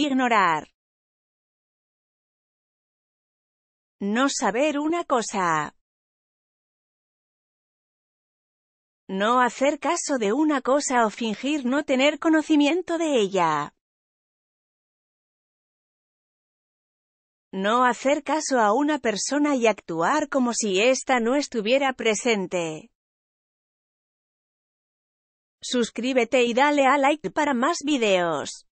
Ignorar. No saber una cosa. No hacer caso de una cosa o fingir no tener conocimiento de ella. No hacer caso a una persona y actuar como si ésta no estuviera presente. Suscríbete y dale a like para más videos.